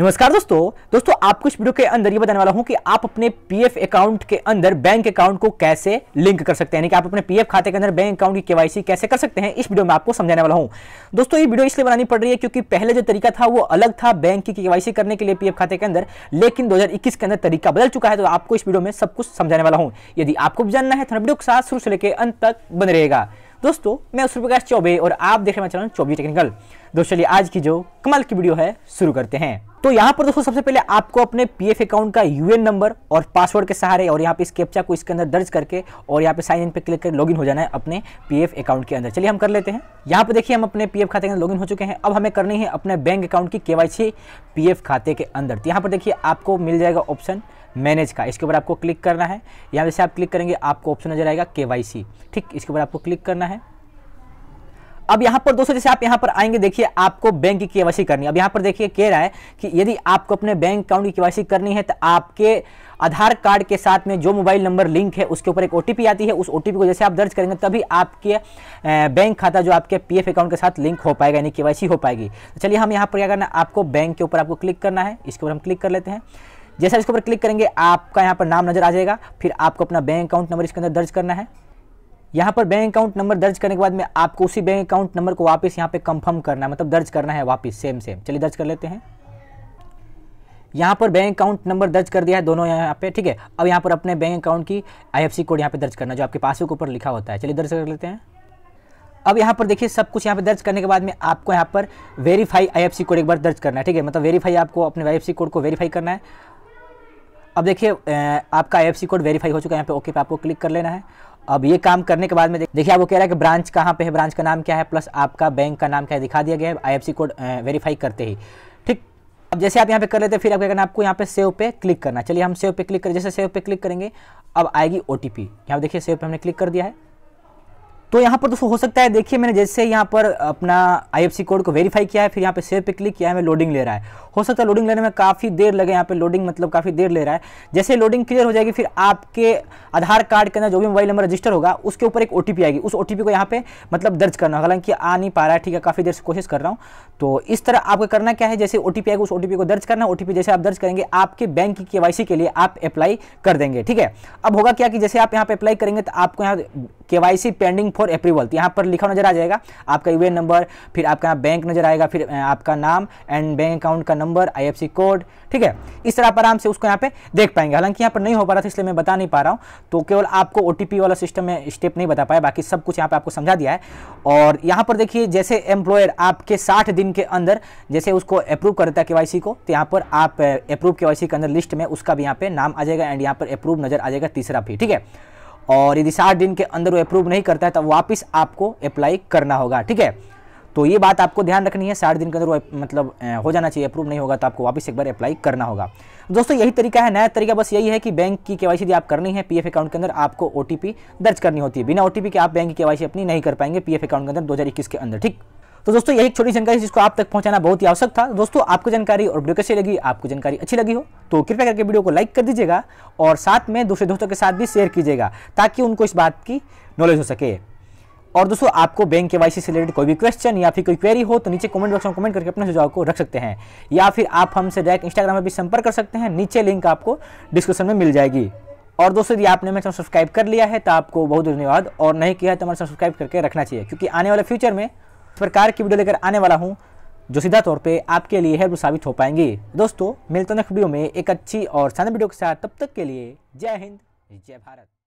नमस्कार दोस्तों दोस्तों आपको इस वीडियो के अंदर ये बताने वाला हूं कि आप अपने पीएफ अकाउंट के अंदर बैंक अकाउंट को कैसे लिंक कर सकते हैं यानी कि आप अपने पीएफ खाते के अंदर बैंक अकाउंट की केवाईसी कैसे कर सकते हैं इस वीडियो में आपको समझाने वाला हूं दोस्तों ये वीडियो इसलिए बनानी पड़ रही है क्योंकि पहले जो तरीका था वो अलग था बैंक की केवाईसी करने के लिए पीएफ खाते के अंदर लेकिन दो के अंदर तरीका बदल चुका है तो आपको इस वीडियो में सब कुछ समझाने वाला हूँ यदि आपको भी जानना है तो वीडियो के साथ शुरू से लेकर अंत तक बन रहेगा दोस्तों मैं उस प्रकाश चौबे और आप देख रहे हैं चैनल चौबे टेक्निकल दोस्तों चलिए आज की जो कमल की वीडियो है शुरू करते हैं तो यहाँ पर दोस्तों सबसे पहले आपको अपने पीएफ अकाउंट का यूएन नंबर और पासवर्ड के सहारे और यहाँ पे इस कैप्चा को इसके अंदर दर्ज करके और यहाँ पे साइन इन पे क्लिक कर लॉगिन हो जाना है अपने पीएफ अकाउंट के अंदर चलिए हम कर लेते हैं यहाँ पर देखिए हम अपने पीएफ खाते के अंदर लॉगिन हो चुके हैं अब हमें करनी है अपने बैंक अकाउंट की केवाईसी पीएफ खाते के अंदर तो यहाँ पर देखिए आपको मिल जाएगा ऑप्शन मैनेज का इसके ऊपर आपको क्लिक करना है यहाँ जैसे आप क्लिक करेंगे आपको ऑप्शन नजर आएगा केवाईसी ठीक इसके ऊपर आपको क्लिक करना है अब यहां पर दोस्तों जैसे आप यहां पर आएंगे देखिए आपको बैंक की केवासी करनी अब यहाँ पर देखिए कह रहा है कि यदि आपको अपने बैंक अकाउंट की केवासी करनी है तो आपके आधार कार्ड के साथ में जो मोबाइल नंबर लिंक है उसके ऊपर एक ओटीपी आती है उस ओटीपी को जैसे आप दर्ज करेंगे तभी आपके बैंक खाता जो आपके पीएफ अकाउंट के साथ लिंक हो पाएगा यानी केवाईसी हो पाएगी तो चलिए हम यहाँ पर क्या करना है आपको बैंक के ऊपर आपको क्लिक करना है इसके ऊपर हम क्लिक कर लेते हैं जैसे इसके ऊपर क्लिक करेंगे आपका यहाँ पर नाम नजर आ जाएगा फिर आपको अपना बैंक अकाउंट नंबर इसके अंदर दर्ज करना है यहाँ पर बैंक अकाउंट नंबर दर्ज करने के बाद में आपको उसी बैंक अकाउंट नंबर को वापस यहाँ पे कंफर्म करना है मतलब दर्ज करना है वापस सेम सेम चलिए दर्ज कर लेते हैं यहाँ पर बैंक अकाउंट नंबर दर्ज कर दिया है दोनों यहाँ पे ठीक है अब यहाँ पर अपने बैंक अकाउंट की आई कोड यहाँ पर दर्ज करना जो आपके पासबुक ऊपर लिखा होता है चलिए दर्ज कर लेते हैं अब यहाँ पर देखिए सब कुछ यहाँ पे दर्ज करने के बाद में आपको यहाँ पर वेरीफाई आई कोड एक बार दर्ज करना है ठीक है मतलब वेरीफाई आपको अपने आई कोड को वेरीफाई करना है अब देखिए आपका आई कोड वेरीफाई हो चुका है यहाँ पे ओके पे आपको क्लिक कर लेना है अब ये काम करने के बाद में देखिए आप वो कह रहा है कि ब्रांच कहाँ पे है ब्रांच का नाम क्या है प्लस आपका बैंक का नाम क्या है दिखा दिया गया है आईएफसी कोड वेरीफाई करते ही ठीक अब जैसे आप यहाँ पे कर लेते हैं फिर आप क्या करना आपको यहाँ पे सेव पे क्लिक करना चलिए हम सेव पे क्लिक करें जैसे सेव पे क्लिक करेंगे अब आएगी ओ टी पी यहाँ देखिए सेव पे हमने क्लिक कर दिया है तो यहाँ पर दोस्तों हो सकता है देखिए मैंने जैसे यहाँ पर अपना आई कोड को वेरीफाई किया है फिर यहाँ पे सेव पे क्लिक किया है मैं लोडिंग ले रहा है हो सकता है लोडिंग लेने में काफ़ी देर लगे यहाँ पे लोडिंग मतलब काफ़ी देर ले रहा है जैसे लोडिंग क्लियर हो जाएगी फिर आपके आधार कार्ड के अंदर जो भी मोबाइल नंबर रजिस्टर होगा उसके ऊपर एक ओ आएगी उस ओ को यहाँ पर मतलब दर्ज करना हालांकि आ नहीं पा रहा है ठीक है काफ़ी देर से कोशिश कर रहा हूँ तो इस तरह आपको करना क्या है जैसे ओ आएगा उस ओ को दर्ज करना ओ जैसे आप दर्ज करेंगे आपके बैंक की के के लिए आप अप्लाई कर देंगे ठीक है अब होगा क्या कि जैसे आप यहाँ पर अप्लाई करेंगे तो आपको यहाँ केवाईसी पेंडिंग फॉर अप्रूवल तो यहाँ पर लिखा नजर आ जाएगा आपका यू नंबर फिर आपका बैंक नजर आएगा फिर आपका नाम एंड बैंक अकाउंट का नंबर आई कोड ठीक है इस तरह आप आराम से उसको यहाँ पे देख पाएंगे हालांकि यहाँ पर नहीं हो पा रहा था इसलिए मैं बता नहीं पा रहा हूँ तो केवल आपको ओ वाला सिस्टम में स्टेप नहीं बता पाया बाकी सब कुछ यहाँ पर आपको समझा दिया है और यहाँ पर देखिए जैसे एम्प्लॉयर आपके साठ दिन के अंदर जैसे उसको अप्रूव करता है के को तो यहाँ पर आप अप्रूव के के अंदर लिस्ट में उसका भी यहाँ पर नाम आ जाएगा एंड यहाँ पर अप्रूव नजर आ जाएगा तीसरा भी ठीक है और यदि साठ दिन के अंदर वो अप्रूव नहीं करता है तो वापस आपको अप्लाई करना होगा ठीक है तो ये बात आपको ध्यान रखनी है साठ दिन के अंदर वो मतलब हो जाना चाहिए अप्रूव नहीं होगा तो आपको वापस एक बार अप्लाई करना होगा दोस्तों यही तरीका है नया तरीका बस यही है कि बैंक की केवाईसी यदि आप करनी है पीएफ अकाउंट के अंदर आपको ओटीपी दर्ज करनी होती है बिना ओटीपी के आप बैंक की केवाईसी अपनी नहीं कर पाएंगे पीएफ अकाउंट के अंदर दो के अंदर ठीक तो दोस्तों यही छोटी जानकारी जिसको आप तक पहुंचाना बहुत ही आवश्यक था तो दोस्तों आपको जानकारी और वीडियो कैसी लगी आपको जानकारी अच्छी लगी हो तो कृपया करके वीडियो को लाइक कर दीजिएगा और साथ में दूसरे दोस्तों के साथ भी शेयर कीजिएगा ताकि उनको इस बात की नॉलेज हो सके और दोस्तों आपको बैंक के वाई से रिलेटेड कोई भी क्वेश्चन या फिर कोई क्वेरी हो तो नीचे कमेंट बॉक्स में कमेंट करके अपने सुझाव को रख सकते हैं या फिर आप हमसे डायरेक्ट इंस्टाग्राम पर भी संपर्क कर सकते हैं नीचे लिंक आपको डिस्क्रिप्शन में मिल जाएगी और दोस्तों यदि आपने मेरे चैनल सब्सक्राइब कर लिया है तो आपको बहुत धन्यवाद और नहीं किया है तो हमारे सब्सक्राइब करके रखना चाहिए क्योंकि आने वाले फ्यूचर में प्रकार की वीडियो लेकर आने वाला हूँ जो सीधा तौर पे आपके लिए हेल्प साबित हो पाएंगे दोस्तों मिलते नेक्स्ट वीडियो में एक अच्छी और शानदार वीडियो के साथ तब तक के लिए जय हिंद जय भारत